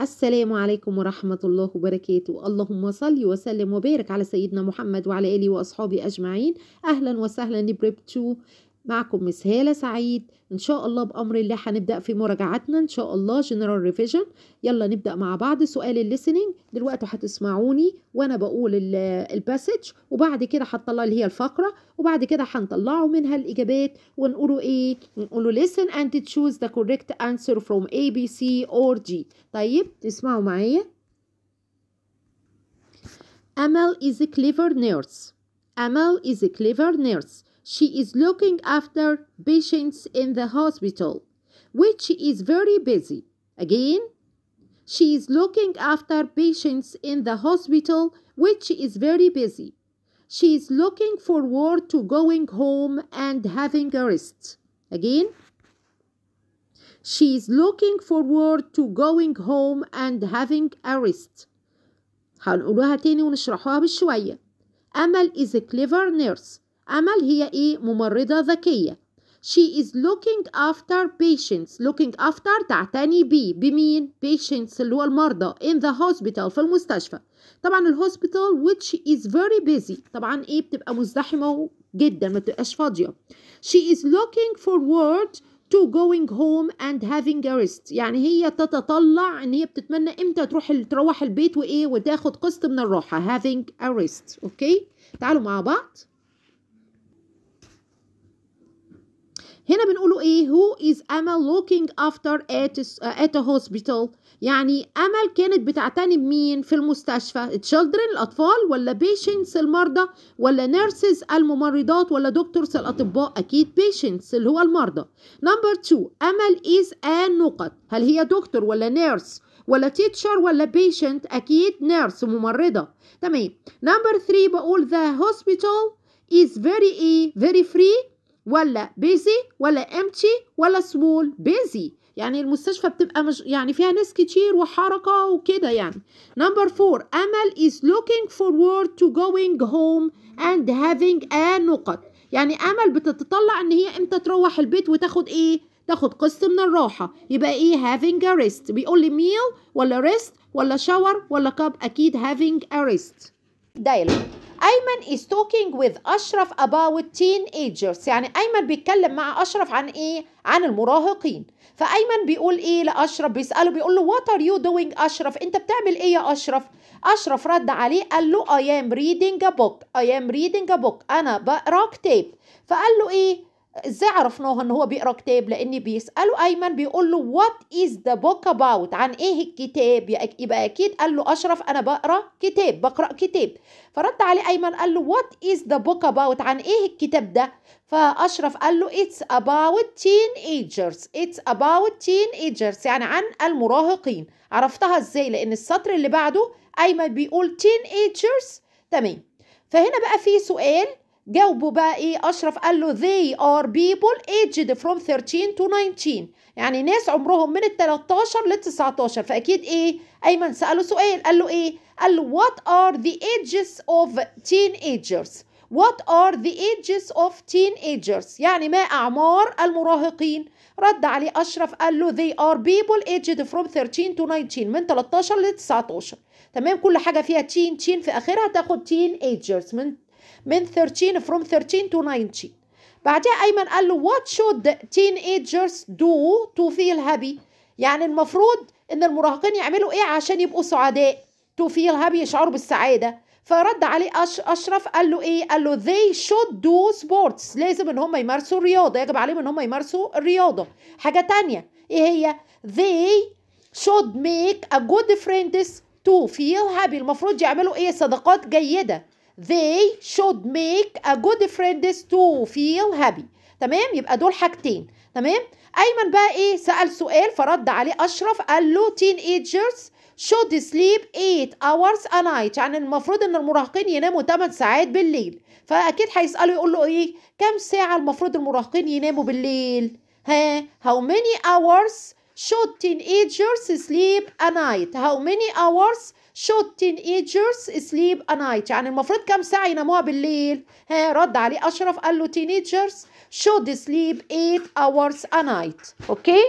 السلام عليكم ورحمة الله وبركاته اللهم صل وسلم وبارك على سيدنا محمد وعلى آله وأصحابه أجمعين أهلا وسهلا لبريب 2 معكم مس هالة سعيد إن شاء الله بأمر الله هنبدأ في مراجعتنا إن شاء الله جنرال ريفيجن يلا نبدأ مع بعض سؤال الليسننج دلوقتي هتسمعوني وأنا بقول الباسج وبعد كده هتطلع اللي هي الفقرة وبعد كده هنطلعوا منها الإجابات ونقولوا إيه نقولوا listen and choose the correct answer from A B C or G طيب اسمعوا معايا Amal is a clever nurse Amal is a clever nurse she is looking after patients in the hospital, which is very busy. Again, she is looking after patients in the hospital, which is very busy. She is looking forward to going home and having a rest. Again, she is looking forward to going home and having a rest. هنقولوها تاني ونشرحوها بشوية. أمل is a clever nurse أمل هي إيه ممرضة ذكية She is looking after patients looking after تعتني بي بمين patients اللي هو المرضى in the hospital في المستشفى طبعا hospital which is very busy طبعا ايه بتبقى مزدحمة جدا ما بتبقاش فاضية she is looking forward to going home and having a rest يعني هي تتطلع ان هي بتتمنى امتى تروح تروح البيت وايه وتاخد قسط من الراحة having a rest اوكي تعالوا مع بعض هنا بنقوله ايه who is Emma looking after at, uh, at a hospital يعني أمل كانت بتعتني بمين في المستشفى children الأطفال ولا patients المرضى ولا nurses الممرضات ولا doctors الأطباء أكيد patients اللي هو المرضى number two أمل is a نقط هل هي دكتور ولا nurse ولا تيتشر ولا بيشنت أكيد نيرس ممرضة تمام نمبر 3 بقول the hospital is very a very free ولا بيزي ولا امتي ولا سمول بيزي يعني المستشفى بتبقى مش يعني فيها ناس كتير وحركة وكده يعني نمبر فور أمل is looking forward to going home and having a نقط يعني أمل بتتطلع إن هي إمتى تروح البيت وتاخد إيه تاخد قسط من الراحة يبقى إيه having a rest بيقول لي meal ولا rest ولا shower ولا cup أكيد having a rest دايلوج أيمن is talking with أشرف about teenagers يعني أيمن بيتكلم مع أشرف عن إيه؟ عن المراهقين فأيمن بيقول إيه لأشرف بيسأله بيقول له what are you doing أشرف أنت بتعمل إيه يا أشرف؟ أشرف رد عليه قال له I am reading a book I am reading a book أنا بقرا كتاب فقال له إيه؟ ازاي عرفناه ان هو بيقرا كتاب لان بيساله ايمن بيقول له وات از ذا بوك اباوت عن ايه الكتاب يبقى اكيد قال له اشرف انا بقرا كتاب بقرا كتاب فرد عليه ايمن قال له وات از ذا بوك اباوت عن ايه الكتاب ده فاشرف قال له اتس اباوت تين ايجرز اتس اباوت تين ايجرز يعني عن المراهقين عرفتها ازاي لان السطر اللي بعده ايمن بيقول تين ايجرز تمام فهنا بقى في سؤال جاوبوا بقى ايه اشرف قال له they are people aged from 13 to 19 يعني ناس عمرهم من ال 13 لل 19 فاكيد ايه ايمن ساله سؤال قال له ايه قال له what are the ages of teenagers what are the ages of teenagers يعني ما اعمار المراهقين رد عليه اشرف قال له they are people aged from 13 to 19 من 13 ل 19 تمام كل حاجه فيها تين تين في اخرها تاخد teenagers من من 13 from 13 to 19 بعدها ايمن قال له what should teenagers do to feel happy يعني المفروض ان المراهقين يعملوا ايه عشان يبقوا سعداء to feel happy يشعروا بالسعاده فرد عليه أش... اشرف قال له ايه قال له they should do sports لازم ان هم يمارسوا الرياضه يجب عليهم ان هم يمارسوا الرياضه حاجه تانية ايه هي they should make a good friends to feel happy المفروض يعملوا ايه صداقات جيده they should make a good friends to feel happy تمام يبقى دول حاجتين تمام ايمن بقى ايه سال سؤال فرد عليه اشرف قال له teenagers should sleep 8 hours a night يعني المفروض ان المراهقين يناموا 8 ساعات بالليل فاكيد هيساله يقول له ايه كم ساعه المفروض المراهقين يناموا بالليل ها how many hours should teenagers sleep a night how many hours should teenagers sleep a night يعني المفروض كام ساعة يناموها بالليل ها رد عليه أشرف قال له ايجرز should sleep 8 hours a night أوكي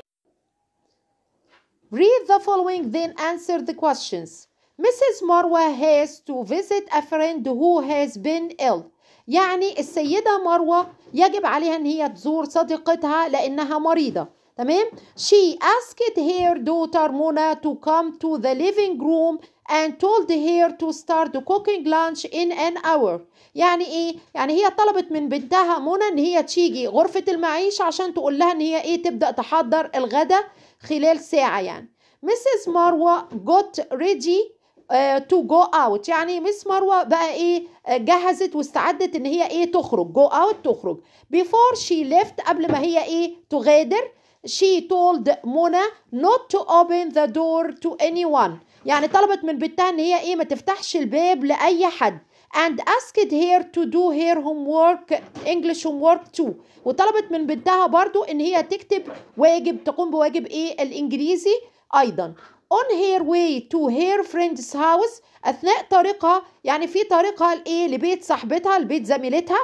Read the following then answer the questions Mrs. Marwa has to visit a friend who has been ill يعني السيدة مروة يجب عليها ان هي تزور صديقتها لانها مريضة تمام she asked her daughter Mona to come to the living room and told her to start cooking lunch in an hour يعني ايه يعني هي طلبت من بنتها منى ان هي تيجي غرفة المعيشة عشان تقول لها ان هي ايه تبدأ تحضر الغدا خلال ساعة يعني Mrs. Marwa got ready آه، to go out. يعني مس مروه بقى ايه آه، جهزت واستعدت ان هي ايه تخرج Go out تخرج Before she left قبل ما هي ايه تغادر she told منى not to open the door to anyone يعني طلبت من بنتها ان هي ايه ما تفتحش الباب لاي حد and asked her to do her homework English homework too وطلبت من بنتها برضو ان هي تكتب واجب تقوم بواجب ايه الانجليزي ايضا on her way to her friend's house أثناء طريقها يعني في طريقها لإيه لبيت صاحبتها لبيت زميلتها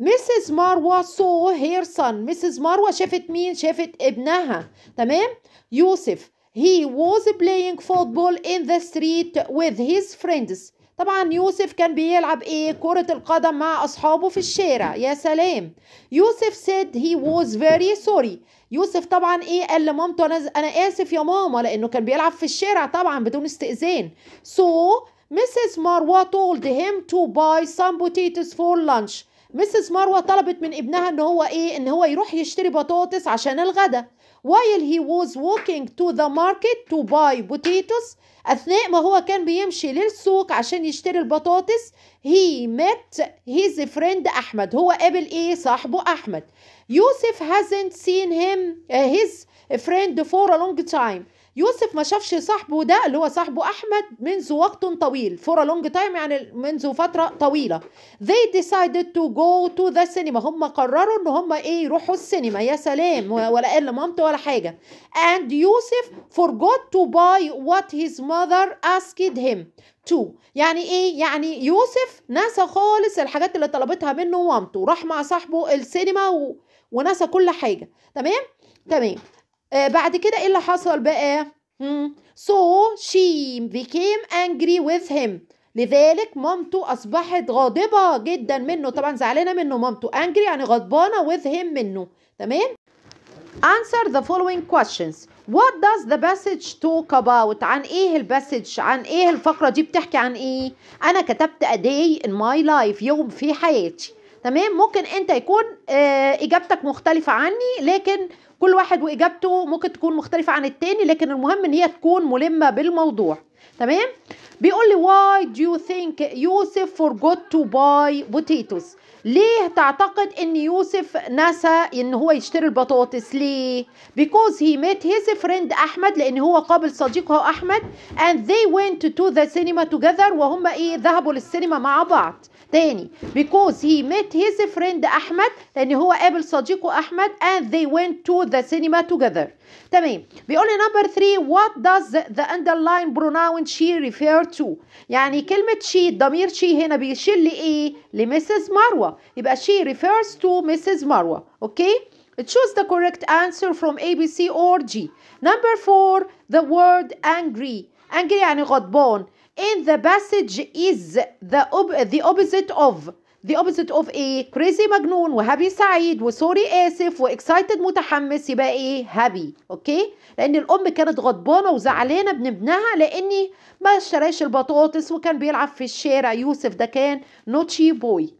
Mrs. Marwa saw her son Mrs. Marwa شافت مين شافت ابنها تمام يوسف he was playing football in the street with his friends طبعا يوسف كان بيلعب ايه كرة القدم مع اصحابه في الشارع يا سلام يوسف said he was very sorry يوسف طبعا ايه قال لمامته انا انا اسف يا ماما لانه كان بيلعب في الشارع طبعا بدون استئذان so Mrs. مروة told him to buy some potatoes for lunch Mrs. مروة طلبت من ابنها ان هو ايه ان هو يروح يشتري بطاطس عشان الغدا while he was walking to the market to buy potatoes أثناء ما هو كان بيمشي للسوق عشان يشتري البطاطس he met his friend أحمد هو قابل إيه صاحبه أحمد يوسف hasn't seen him uh, his friend for a long time يوسف ما شافش صاحبه ده اللي هو صاحبه احمد منذ وقت طويل فور ا لونج تايم يعني منذ فتره طويله they decided to go to the cinema هم قرروا ان هم ايه يروحوا السينما يا سلام ولا قال لمامته ولا حاجه and يوسف forgot to buy what his mother asked him to يعني ايه يعني يوسف نسى خالص الحاجات اللي طلبتها منه مامته راح مع صاحبه السينما و... ونسى كل حاجه تمام تمام آه بعد كده ايه اللي حصل بقى مم. so she became angry with him لذلك مامته اصبحت غاضبه جدا منه طبعا زعلانه منه مامته angry يعني غضبانه with him منه تمام answer the following questions what does the passage talk about عن ايه الباسج عن ايه الفقره دي بتحكي عن ايه انا كتبت a day in my life يوم في حياتي تمام ممكن انت يكون آه، اجابتك مختلفه عني لكن كل واحد واجابته ممكن تكون مختلفه عن التاني لكن المهم ان هي تكون ملمه بالموضوع تمام بيقول لي why do you think يوسف forgot to buy potatoes ليه تعتقد ان يوسف نسى ان هو يشتري البطاطس ليه because he met his friend احمد لان هو قابل صديقه احمد and they went to the cinema together وهم ايه ذهبوا للسينما مع بعض تاني because he met his friend احمد لان هو قابل صديقه احمد and they went to the cinema together تمام بيقول لي number three what does the underlying pronoun she refer to يعني كلمة she ضمير she هنا بيشير لإيه لمسز مروة يبقى she refers to مسز مروة اوكي choose the correct answer from A B C or G number four the word angry angry يعني غضبان in the passage is the, ob the opposite of the opposite of ايه crazy مجنون وهابي سعيد وسوري اسف واكسايتد متحمس يبقى ايه هابي اوكي لان الام كانت غضبانه وزعلانه من ابنها لاني ما اشتراش البطاطس وكان بيلعب في الشارع يوسف ده كان نوتشي بوي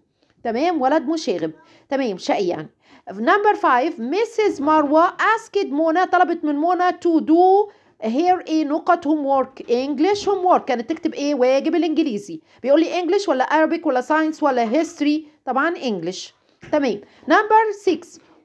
تمام ولد مشاغب تمام شقي يعني نمبر 5 ميسيس مروه اسكت منى طلبت من منى تو دو هير ايه نقط هوم وورك انجلش هوم وورك كانت تكتب ايه واجب الانجليزي بيقول لي انجلش ولا ارابيك ولا ساينس ولا هيستوري طبعا انجلش تمام نمبر 6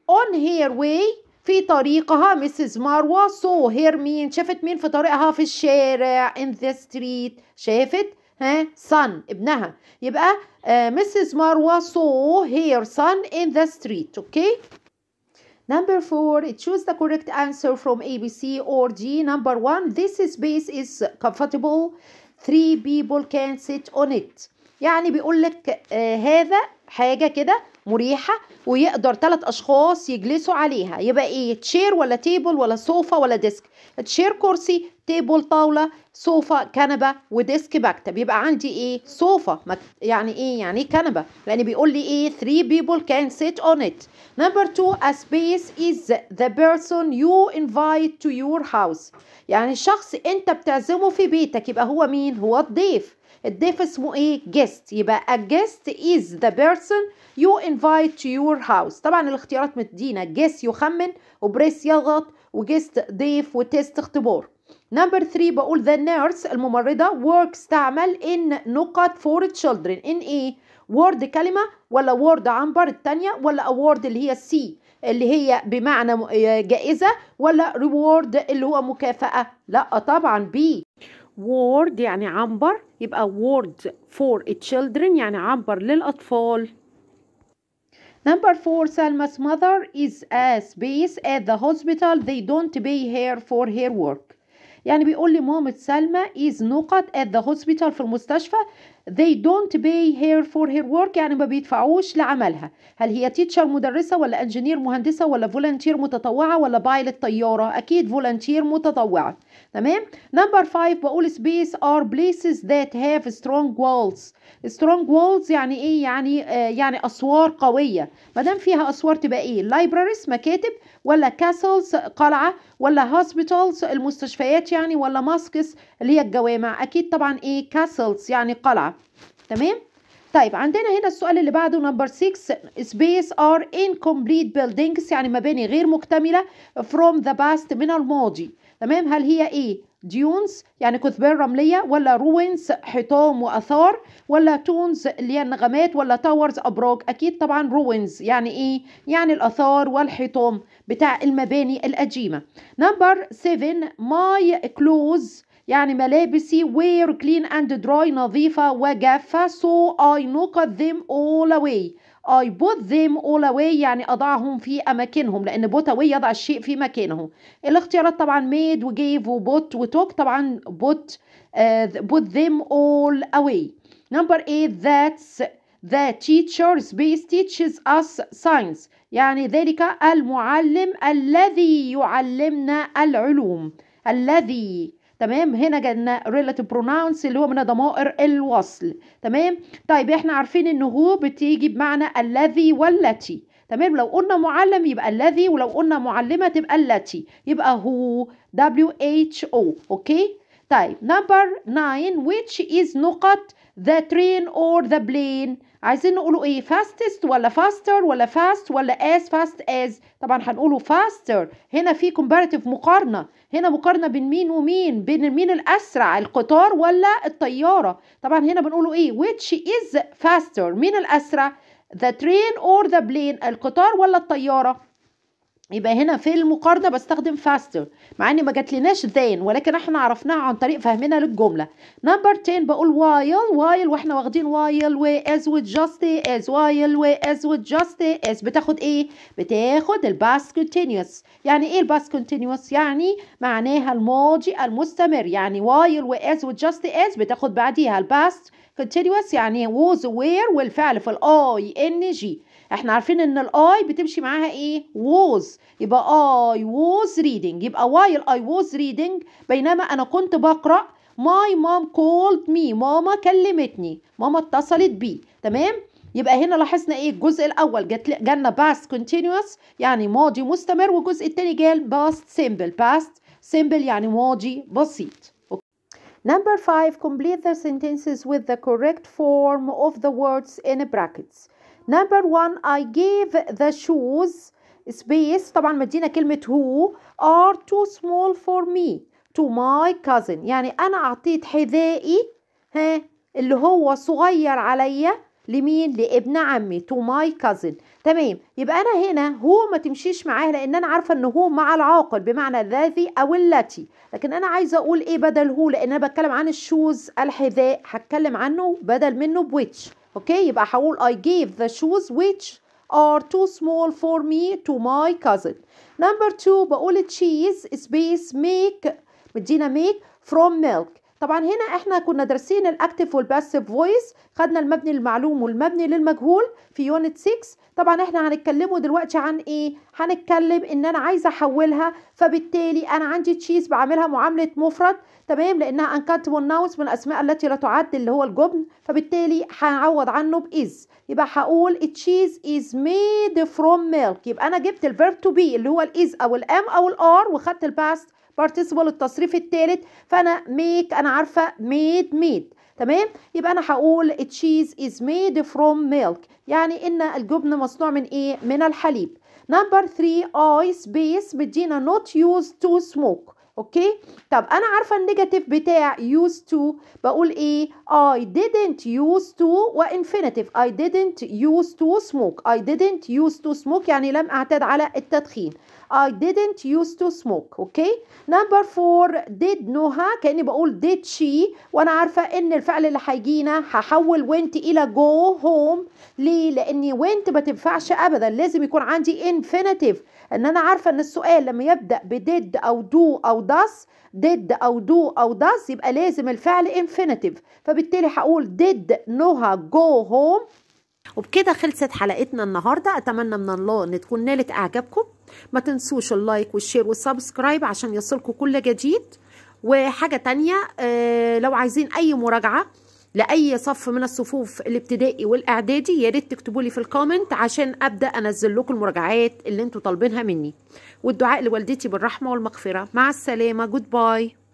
اون هير واي في طريقها مسز مروه سو هير مين شافت مين في طريقها في الشارع ان ذا ستريت شافت ها سن ابنها يبقى مسز مروه سو هير سن ان ذا ستريت اوكي Number four, choose the correct answer from A, B, C, or D. Number one, this space is comfortable. Three people can sit on it. يعني بيقول لك آه هذا حاجة كده مريحه ويقدر ثلاث اشخاص يجلسوا عليها يبقى ايه تشير ولا تيبل ولا صوفا ولا ديسك تشير كرسي تيبل طاوله صوفا كنبه وديسك مكتب يبقى عندي ايه صوفا يعني ايه يعني ايه كنبه لان بيقول لي ايه 3 بيبل كان سيت اون ات نمبر 2 ا سبيس از ذا بيرسون يو انفايت تو يور هاوس يعني الشخص انت بتعزمه في بيتك يبقى هو مين هو الضيف الضيف اسمه ايه جيست يبقى a guest is the person you invite to your house طبعا الاختيارات مدينا guest يخمن وبريس يضغط وجيست ضيف وتيست اختبار نمبر 3 بقول the nurse الممرضة works تعمل in نقط for children in ايه وورد كلمة ولا وورد عنبر التانية ولا award اللي هي السي اللي هي بمعنى جائزة ولا reward اللي هو مكافأة لا طبعا بي word يعني عنبر يبقى word for children يعني عنبر للأطفال Number four, Salma's mother is a space at the hospital. They don't pay her for her work. يعني بيقول لي مامة سلمى is نقط at the hospital في المستشفى they don't pay her for her work يعني ما بيدفعوش لعملها هل هي تيتشر مدرسة ولا انجينير مهندسة ولا فولنتير متطوعة ولا بايلت طيارة أكيد فولنتير متطوعة تمام نمبر 5 بقول space are places that have strong walls strong walls يعني ايه يعني آه يعني اسوار قويه ما دام فيها اسوار تبقى ايه libraries مكاتب ولا castles قلعه ولا hospitals المستشفيات يعني ولا ماسكس اللي هي الجوامع اكيد طبعا ايه castles يعني قلعه تمام طيب عندنا هنا السؤال اللي بعده نمبر 6 سبيس ار incomplete buildings يعني مباني غير مكتمله from the past من الماضي تمام هل هي ايه ديونز يعني كثبان رمليه ولا روينز حطام واثار ولا تونز اللي هي النغمات ولا تاورز ابراج اكيد طبعا روينز يعني ايه يعني الاثار والحطام بتاع المباني القديمه نمبر 7 ماي كلوز يعني ملابسي وير كلين اند دراي نظيفة وجافة so I نوكت them all away I put them all away يعني أضعهم في أماكنهم لأن put away يضع الشيء في مكانه الاختيارات طبعا made وجيف وبوت وتوك طبعا put uh, put them all away number 8 that's the teacher space teaches us science يعني ذلك المعلم الذي يعلمنا العلوم الذي تمام هنا جالنا relative pronouns اللي هو من ضمائر الوصل تمام طيب احنا عارفين ان هو بتيجي بمعنى الذي والتي تمام لو قلنا معلم يبقى الذي ولو قلنا معلمة تبقى التي يبقى هو H O اوكي طيب number 9 which is نقط the train or the plane عايزين نقوله ايه fastest ولا faster ولا fast ولا as fast as طبعا هنقوله faster هنا في comparative مقارنة هنا مقارنة بين مين ومين بين مين الأسرع القطار ولا الطيارة طبعا هنا بنقوله ايه which is faster مين الأسرع the train or the plane القطار ولا الطيارة يبقى هنا في المقارنه بستخدم faster مع ان ما جاتلناش then ولكن احنا عرفناها عن طريق فهمنا للجمله نمبر 10 بقول while while واحنا واخدين while و as از just as while و as و just as بتاخد ايه بتاخد الباس continuous يعني ايه الباس continuous يعني معناها الماضي المستمر يعني while و as از just as بتاخد بعديها الباست continuous يعني was were والفعل في الاي ان جي احنا عارفين ان الاي بتمشي معاها ايه was يبقى I was reading يبقى while I was reading بينما انا كنت بقرأ my mom called me ماما كلمتني ماما اتصلت بي تمام يبقى هنا لاحظنا ايه الجزء الاول جت جالنا باست كونتينوس يعني ماضي مستمر والجزء الثاني جال باست سيمبل باست سيمبل يعني ماضي بسيط Number five, complete the sentences with the correct form of the words in brackets number one I gave the shoes space طبعا مدينا كلمة who are too small for me to my cousin يعني أنا أعطيت حذائي ها اللي هو صغير عليا لمين لابن عمي تو ماي كازن تمام يبقى انا هنا هو ما تمشيش معاه لان انا عارفه ان هو مع العاقل بمعنى الذي او التي لكن انا عايزه اقول ايه بدل هو لان انا بتكلم عن الشوز الحذاء هتكلم عنه بدل منه بويتش اوكي يبقى هقول I gave the shoes which are too small for me to my cousin number two بقول cheese space make مدينا make from milk طبعا هنا احنا كنا دارسين الاكتف والباسف فويس خدنا المبني للمعلوم والمبني للمجهول في يونت 6 طبعا احنا هنتكلموا دلوقتي عن ايه هنتكلم ان انا عايزه احولها فبالتالي انا عندي تشيز بعملها معامله مفرد تمام لانها انكانت والناوس من الاسماء التي لا تعد اللي هو الجبن فبالتالي هعوض عنه باز يبقى هقول تشيز از ميد فروم ميلك يبقى انا جبت الفيرب تو بي اللي هو الاز او الام او الار وخدت الباست بارتيسيبل التصريف الثالث فانا ميك انا عارفه ميد ميد تمام يبقى انا هقول تشيز از ميد فروم ميلك يعني ان الجبن مصنوع من ايه من الحليب نمبر 3 ايس بيس مدينا نوت يوز تو سموك اوكي طب انا عارفه النيجاتيف بتاع يوز تو بقول ايه I didn't use to وانفينيتيف I didn't use to smoke I didn't use to smoke يعني لم اعتاد على التدخين I didn't use to smoke اوكي نمبر 4 did نوها كاني بقول did she وانا عارفه ان الفعل اللي هيجينا هحول went الى go home ليه لاني went ما تنفعش ابدا لازم يكون عندي infinitive ان انا عارفه ان السؤال لما يبدا بديد او دو او داس ديد او دو او داس يبقى لازم الفعل انفينيتيف فبالتالي هقول ديد نوها جو هوم وبكده خلصت حلقتنا النهارده اتمنى من الله ان تكون نالت اعجابكم ما تنسوش اللايك والشير والسبسكرايب عشان يصلكم كل جديد وحاجه تانية آه، لو عايزين اي مراجعه لاي صف من الصفوف الابتدائي والاعدادي يا ريت تكتبوا لي في الكومنت عشان ابدا انزل لكم المراجعات اللي انتم طالبينها مني والدعاء لوالدتي بالرحمه والمغفره مع السلامه جود باي